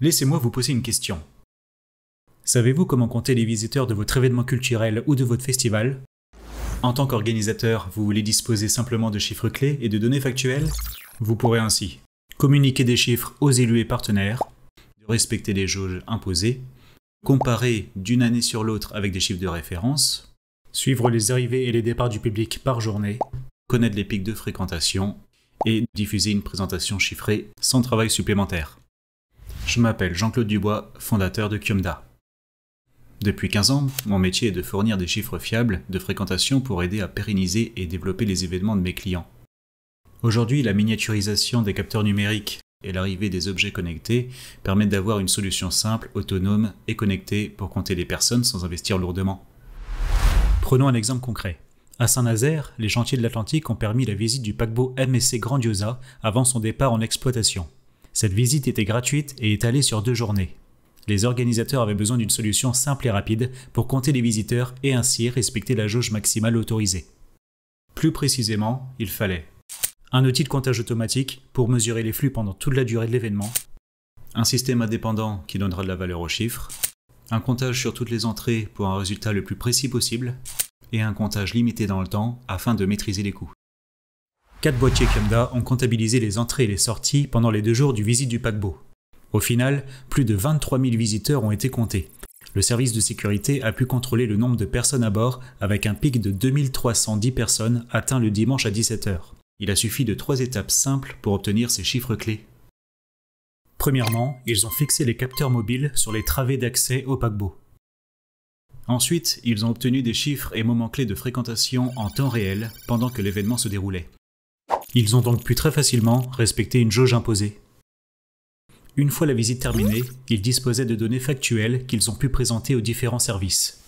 Laissez-moi vous poser une question. Savez-vous comment compter les visiteurs de votre événement culturel ou de votre festival En tant qu'organisateur, vous voulez disposer simplement de chiffres clés et de données factuelles Vous pourrez ainsi communiquer des chiffres aux élus et partenaires, respecter les jauges imposées, comparer d'une année sur l'autre avec des chiffres de référence, suivre les arrivées et les départs du public par journée, connaître les pics de fréquentation et diffuser une présentation chiffrée sans travail supplémentaire. Je m'appelle Jean-Claude Dubois, fondateur de Kyomda. Depuis 15 ans, mon métier est de fournir des chiffres fiables de fréquentation pour aider à pérenniser et développer les événements de mes clients. Aujourd'hui, la miniaturisation des capteurs numériques et l'arrivée des objets connectés permettent d'avoir une solution simple, autonome et connectée pour compter les personnes sans investir lourdement. Prenons un exemple concret. À Saint-Nazaire, les chantiers de l'Atlantique ont permis la visite du paquebot MSC Grandiosa avant son départ en exploitation. Cette visite était gratuite et étalée sur deux journées. Les organisateurs avaient besoin d'une solution simple et rapide pour compter les visiteurs et ainsi respecter la jauge maximale autorisée. Plus précisément, il fallait un outil de comptage automatique pour mesurer les flux pendant toute la durée de l'événement, un système indépendant qui donnera de la valeur aux chiffres, un comptage sur toutes les entrées pour un résultat le plus précis possible, et un comptage limité dans le temps afin de maîtriser les coûts. Quatre boîtiers Lambda ont comptabilisé les entrées et les sorties pendant les deux jours du visite du paquebot. Au final, plus de 23 000 visiteurs ont été comptés. Le service de sécurité a pu contrôler le nombre de personnes à bord avec un pic de 2310 personnes atteint le dimanche à 17h. Il a suffi de trois étapes simples pour obtenir ces chiffres clés. Premièrement, ils ont fixé les capteurs mobiles sur les travées d'accès au paquebot. Ensuite, ils ont obtenu des chiffres et moments clés de fréquentation en temps réel pendant que l'événement se déroulait. Ils ont donc pu très facilement respecter une jauge imposée. Une fois la visite terminée, ils disposaient de données factuelles qu'ils ont pu présenter aux différents services.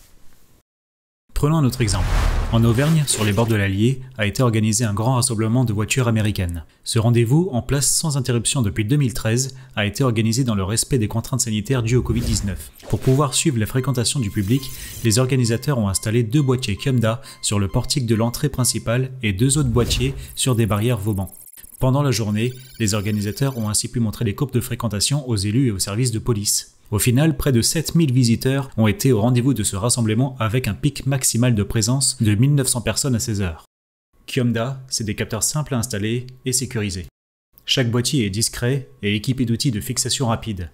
Prenons un autre exemple. En Auvergne, sur les bords de l'Allier, a été organisé un grand rassemblement de voitures américaines. Ce rendez-vous, en place sans interruption depuis 2013, a été organisé dans le respect des contraintes sanitaires dues au Covid-19. Pour pouvoir suivre la fréquentation du public, les organisateurs ont installé deux boîtiers Kyomda sur le portique de l'entrée principale et deux autres boîtiers sur des barrières Vauban. Pendant la journée, les organisateurs ont ainsi pu montrer les coupes de fréquentation aux élus et aux services de police. Au final, près de 7000 visiteurs ont été au rendez-vous de ce rassemblement avec un pic maximal de présence de 1900 personnes à 16 heures. Kyomda, c'est des capteurs simples à installer et sécurisés. Chaque boîtier est discret et équipé d'outils de fixation rapide.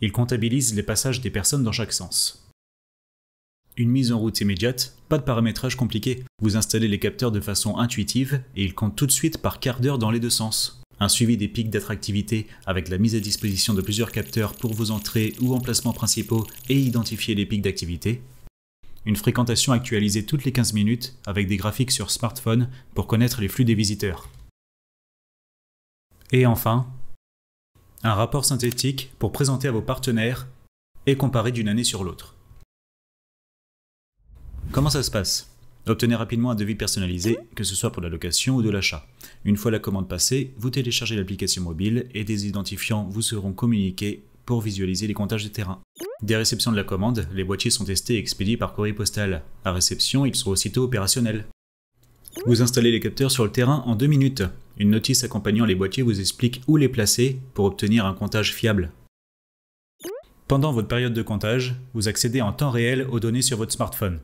Ils comptabilise les passages des personnes dans chaque sens. Une mise en route immédiate, pas de paramétrage compliqué. Vous installez les capteurs de façon intuitive et ils comptent tout de suite par quart d'heure dans les deux sens un suivi des pics d'attractivité avec la mise à disposition de plusieurs capteurs pour vos entrées ou emplacements principaux et identifier les pics d'activité, une fréquentation actualisée toutes les 15 minutes avec des graphiques sur smartphone pour connaître les flux des visiteurs. Et enfin, un rapport synthétique pour présenter à vos partenaires et comparer d'une année sur l'autre. Comment ça se passe Obtenez rapidement un devis personnalisé, que ce soit pour la location ou de l'achat. Une fois la commande passée, vous téléchargez l'application mobile et des identifiants vous seront communiqués pour visualiser les comptages de terrain. Dès réception de la commande, les boîtiers sont testés et expédiés par courrier postal. À réception, ils seront aussitôt opérationnels. Vous installez les capteurs sur le terrain en deux minutes. Une notice accompagnant les boîtiers vous explique où les placer pour obtenir un comptage fiable. Pendant votre période de comptage, vous accédez en temps réel aux données sur votre smartphone.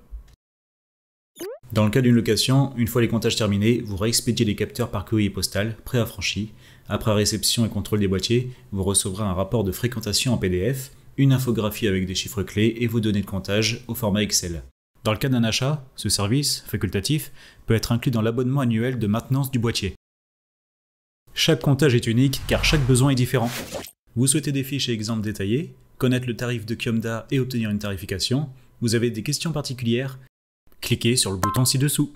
Dans le cas d'une location, une fois les comptages terminés, vous réexpédiez les capteurs par courrier postal, préaffranchi. Après réception et contrôle des boîtiers, vous recevrez un rapport de fréquentation en PDF, une infographie avec des chiffres clés et vos données de comptage au format Excel. Dans le cas d'un achat, ce service, facultatif, peut être inclus dans l'abonnement annuel de maintenance du boîtier. Chaque comptage est unique car chaque besoin est différent. Vous souhaitez des fiches et exemples détaillés, connaître le tarif de Kiomda et obtenir une tarification, vous avez des questions particulières, cliquez sur le bouton ci-dessous.